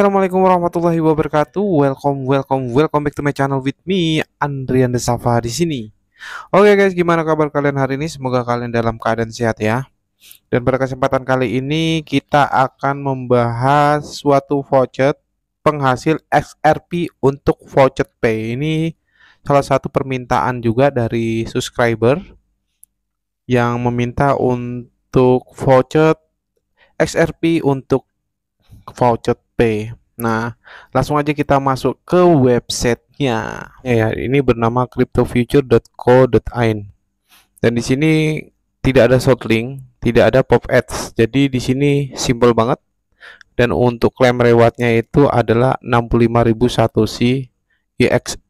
Assalamualaikum warahmatullahi wabarakatuh. Welcome, welcome, welcome back to my channel with me Andrian Desafa di sini. Oke okay guys, gimana kabar kalian hari ini? Semoga kalian dalam keadaan sehat ya. Dan pada kesempatan kali ini kita akan membahas suatu voucher penghasil XRP untuk voucher Pay. Ini salah satu permintaan juga dari subscriber yang meminta untuk voucher XRP untuk voucher pay. Nah, langsung aja kita masuk ke websitenya. Ya, ya ini bernama cryptofuture.co.in. Dan di sini tidak ada short link, tidak ada pop ads. Jadi di sini simple banget. Dan untuk klaim rewardnya itu adalah 65.000 satoshi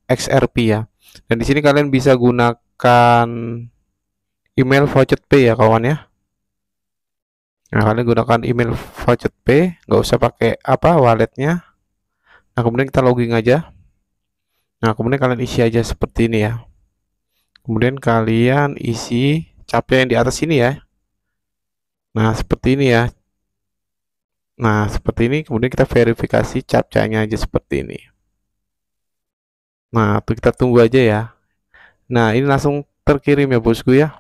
XRP ya. Dan di sini kalian bisa gunakan email voucher pay ya kawan ya. Nah, kalian gunakan email voucher Pay, nggak usah pakai apa walletnya. Nah, kemudian kita login aja. Nah, kemudian kalian isi aja seperti ini ya. Kemudian kalian isi capnya yang di atas ini ya. Nah, seperti ini ya. Nah, seperti ini. Kemudian kita verifikasi capcanya aja seperti ini. Nah, tuh kita tunggu aja ya. Nah, ini langsung terkirim ya bosku ya.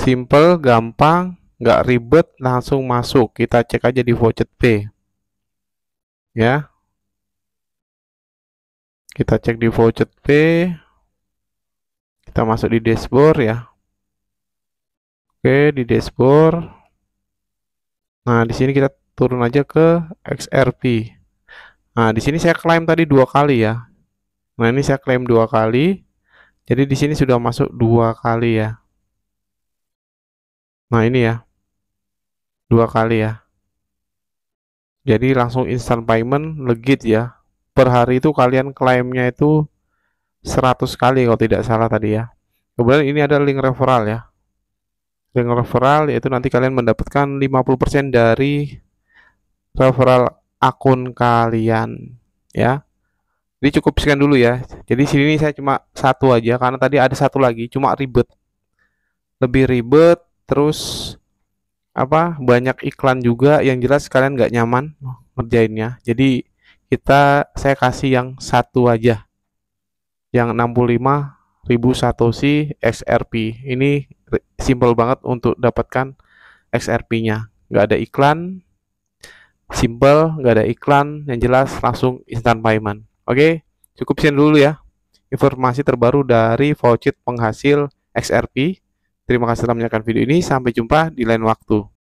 Simple, gampang, nggak ribet langsung masuk kita cek aja di voucher P ya kita cek di voucher P kita masuk di dashboard ya oke di dashboard nah di sini kita turun aja ke XRP nah di sini saya klaim tadi dua kali ya nah ini saya klaim dua kali jadi di sini sudah masuk dua kali ya nah ini ya dua kali ya jadi langsung instant payment legit ya per hari itu kalian klaimnya itu 100 kali kalau tidak salah tadi ya kemudian ini ada link referral ya link referral yaitu nanti kalian mendapatkan 50% dari referral akun kalian ya jadi cukup sekian dulu ya jadi sini saya cuma satu aja karena tadi ada satu lagi cuma ribet lebih ribet terus apa banyak iklan juga yang jelas kalian nggak nyaman oh, ngerjainnya jadi kita saya kasih yang satu aja yang 65 ribu satoshi XRP ini simple banget untuk dapatkan XRP nya nggak ada iklan simple nggak ada iklan yang jelas langsung instant payment oke cukup sini dulu ya informasi terbaru dari voucher penghasil XRP Terima kasih telah menyaksikan video ini. Sampai jumpa di lain waktu.